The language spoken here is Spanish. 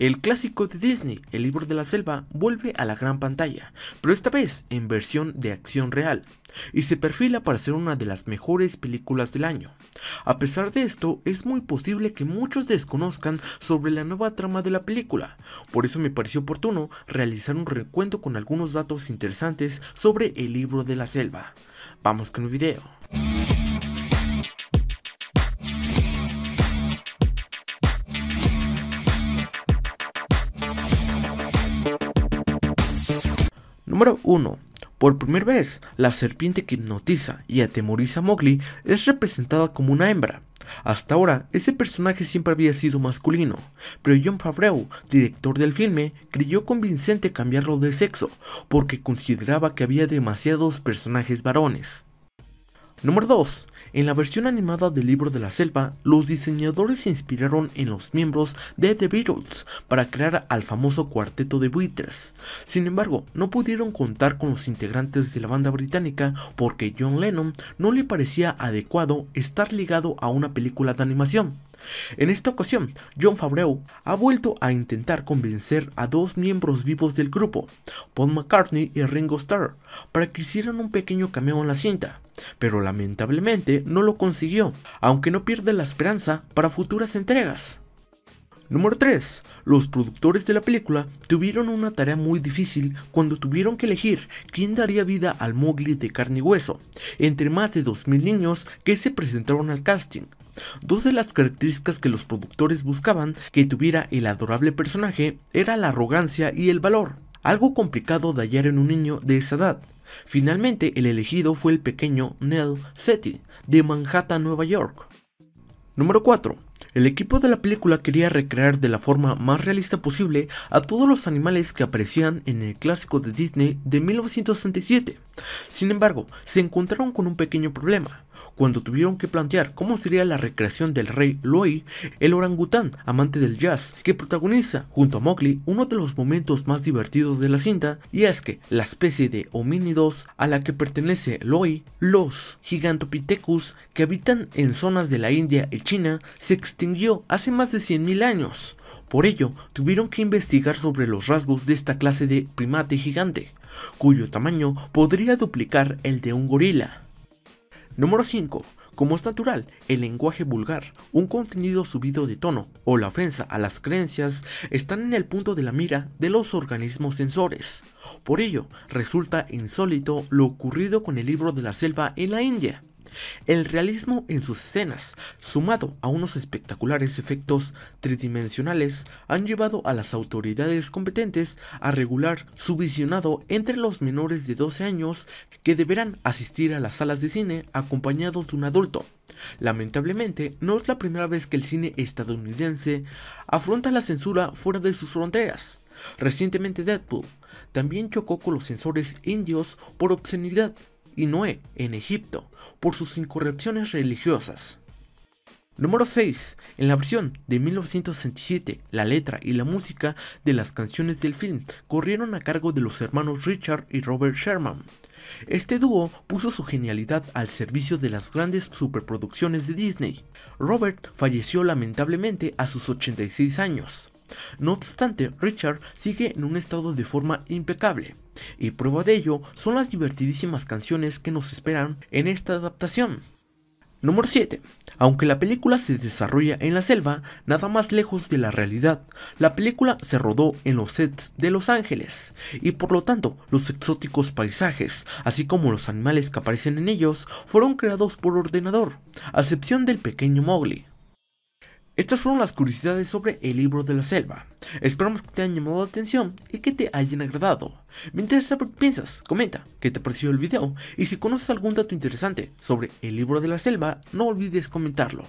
El clásico de Disney, El libro de la selva, vuelve a la gran pantalla, pero esta vez en versión de acción real, y se perfila para ser una de las mejores películas del año. A pesar de esto, es muy posible que muchos desconozcan sobre la nueva trama de la película, por eso me pareció oportuno realizar un recuento con algunos datos interesantes sobre El libro de la selva. Vamos con el video. Número 1. Por primera vez, la serpiente que hipnotiza y atemoriza a Mowgli es representada como una hembra. Hasta ahora, ese personaje siempre había sido masculino, pero John Favreau, director del filme, creyó convincente cambiarlo de sexo, porque consideraba que había demasiados personajes varones. Número 2. En la versión animada del libro de la selva, los diseñadores se inspiraron en los miembros de The Beatles para crear al famoso cuarteto de buitres. Sin embargo, no pudieron contar con los integrantes de la banda británica porque John Lennon no le parecía adecuado estar ligado a una película de animación. En esta ocasión, John Favreau ha vuelto a intentar convencer a dos miembros vivos del grupo, Paul McCartney y Ringo Starr, para que hicieran un pequeño cameo en la cinta, pero lamentablemente no lo consiguió, aunque no pierde la esperanza para futuras entregas. Número 3. Los productores de la película tuvieron una tarea muy difícil cuando tuvieron que elegir quién daría vida al Mowgli de carne y hueso, entre más de 2.000 niños que se presentaron al casting. Dos de las características que los productores buscaban que tuviera el adorable personaje era la arrogancia y el valor, algo complicado de hallar en un niño de esa edad. Finalmente, el elegido fue el pequeño Nell Setti, de Manhattan, Nueva York. Número 4. El equipo de la película quería recrear de la forma más realista posible a todos los animales que aparecían en el clásico de Disney de 1967. Sin embargo, se encontraron con un pequeño problema cuando tuvieron que plantear cómo sería la recreación del rey Loi, el orangután amante del jazz, que protagoniza junto a Mowgli uno de los momentos más divertidos de la cinta, y es que la especie de homínidos a la que pertenece Loi, los gigantopithecus que habitan en zonas de la India y China, se extinguió hace más de 100.000 años. Por ello, tuvieron que investigar sobre los rasgos de esta clase de primate gigante, cuyo tamaño podría duplicar el de un gorila. Número 5. Como es natural, el lenguaje vulgar, un contenido subido de tono o la ofensa a las creencias están en el punto de la mira de los organismos sensores. Por ello, resulta insólito lo ocurrido con el libro de la selva en la India, el realismo en sus escenas, sumado a unos espectaculares efectos tridimensionales, han llevado a las autoridades competentes a regular su visionado entre los menores de 12 años que deberán asistir a las salas de cine acompañados de un adulto. Lamentablemente, no es la primera vez que el cine estadounidense afronta la censura fuera de sus fronteras. Recientemente Deadpool también chocó con los censores indios por obscenidad y Noé en Egipto por sus incorrecciones religiosas. Número 6. En la versión de 1967, la letra y la música de las canciones del film corrieron a cargo de los hermanos Richard y Robert Sherman. Este dúo puso su genialidad al servicio de las grandes superproducciones de Disney. Robert falleció lamentablemente a sus 86 años, no obstante, Richard sigue en un estado de forma impecable, y prueba de ello son las divertidísimas canciones que nos esperan en esta adaptación. Número 7. Aunque la película se desarrolla en la selva, nada más lejos de la realidad, la película se rodó en los sets de Los Ángeles, y por lo tanto los exóticos paisajes, así como los animales que aparecen en ellos, fueron creados por ordenador, a excepción del pequeño Mowgli. Estas fueron las curiosidades sobre el libro de la selva. Esperamos que te hayan llamado la atención y que te hayan agradado. Me interesa saber qué piensas, comenta, qué te pareció el video y si conoces algún dato interesante sobre el libro de la selva, no olvides comentarlo.